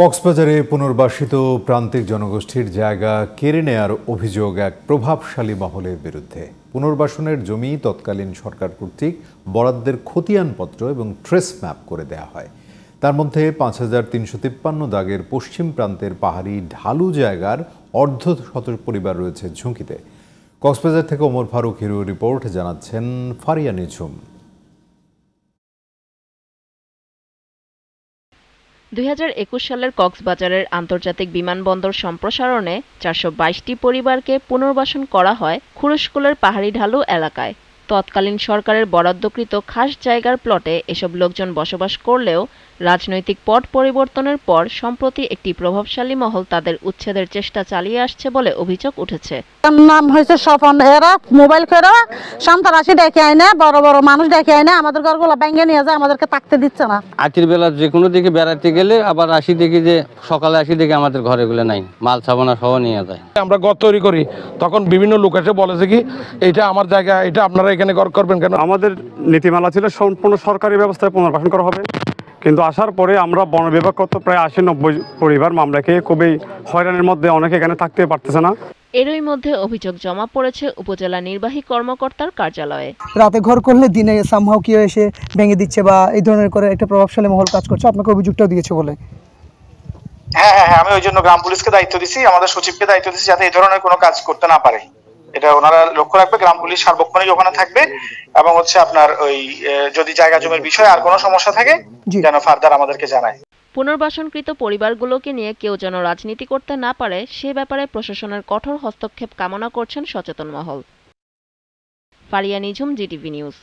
কক্সবাজারে পুনর্বাসিত প্রান্তিক জনগোষ্ঠীর জায়গা কেড়ে নেয়ার অভিযোগ এক প্রভাবশালী মহলের বিরুদ্ধে পুনর্বাসনের জমি তৎকালীন সরকার কর্তৃক বরাদ্দের খতিয়ানপত্র এবং ট্রেস ম্যাপ করে দেয়া হয় তার মধ্যে পাঁচ হাজার তিনশো তিপ্পান্ন দাগের পশ্চিম প্রান্তের পাহাড়ি ঢালু জায়গার অর্ধ শত পরিবার রয়েছে ঝুঁকিতে কক্সবাজার থেকে ওমর ফারুক হিরু রিপোর্ট জানাচ্ছেন ফারিয়া নিঝুম দুই সালের কক্সবাজারের আন্তর্জাতিক বিমানবন্দর সম্প্রসারণে চারশো বাইশটি পরিবারকে পুনর্বাসন করা হয় খুরুশকুলের পাহাড়ি ঢালু এলাকায় তৎকালীন সরকারের বরাদ্দকৃত খাস জায়গার প্লটে এসব লোকজন বসবাস করলেও রাজনৈতিক পট পরিবর্তনের পর সম্প্রতি একটি প্রভাবশালী মহল তাদের উচ্ছেদের চেষ্টা চালিয়ে আসছে বলে অভিযোগ উঠেছে নাম হয়েছে এরা মোবাইল করে সন্ত্রাসী ডেকে আইনে বড় বড় মানুষ ডেকে আইনে আমাদের ঘরগুলো ব্যাঙ্গে নিয়ে যায় আমাদেরকে থাকতে দিচ্ছে না আতির বেলা যে কোনো দিকে বেড়াতে গেলে আবার আসি দেখি যে সকালে আসি দেখি আমাদের ঘরে গুলো নাই মাল ছাবনা সহ নিয়ে যায় আমরা ঘর তৈরি করি তখন বিভিন্ন লোক এসে বলেছে কি এটা আমার জায়গা এটা আপনারা এখানে ঘর করবেন কেন আমাদের নীতিমালা ছিল সম্পূর্ণ সরকারি ব্যবস্থায় পুনর্বাসন করা হবে কিন্তু আসার পরে আমরা বন বিভাগ কত প্রায় আশি নব্বই পরিবার মামলা খেয়ে খুবই হয়রানের মধ্যে অনেকে এখানে থাকতে পারতেছে না এরই মধ্যে অভিযোগ জমা পড়েছে উপজেলা নির্বাহী কর্মকর্তার কার্যালয়ে রাতে ঘর করলে দিনে সামহাও কেউ এসে ভেঙে দিচ্ছে বা এই ধরনের করে একটা প্রভাবশালী মহল কাজ করছে আপনাকে অভিযোগটাও দিয়েছে বলে হ্যাঁ, হ্যাঁ হ্যাঁ আমি ওই জন্য গ্রাম পুলিশকে দায়িত্ব দিছি আমাদের সচিবকে দায়িত্ব দিছি যাতে এই ধরনের কোনো কাজ করতে না পারে এটা ওনারা লক্ষ্য রাখবে গ্রাম পুলিশ সার্বক্ষণিক ওখানে থাকবে এবং হচ্ছে আপনার ওই যদি জায়গা জমির বিষয়ে আর কোনো সমস্যা থাকে যেন ফার্দার আমাদেরকে জানায় পুনর্বাসনকৃত পরিবারগুলোকে নিয়ে কেউ যেন রাজনীতি করতে না পারে সে ব্যাপারে প্রশাসনের কঠোর হস্তক্ষেপ কামনা করছেন সচেতন মহল ফারিয়া নিঝুম জিটিভি নিউজ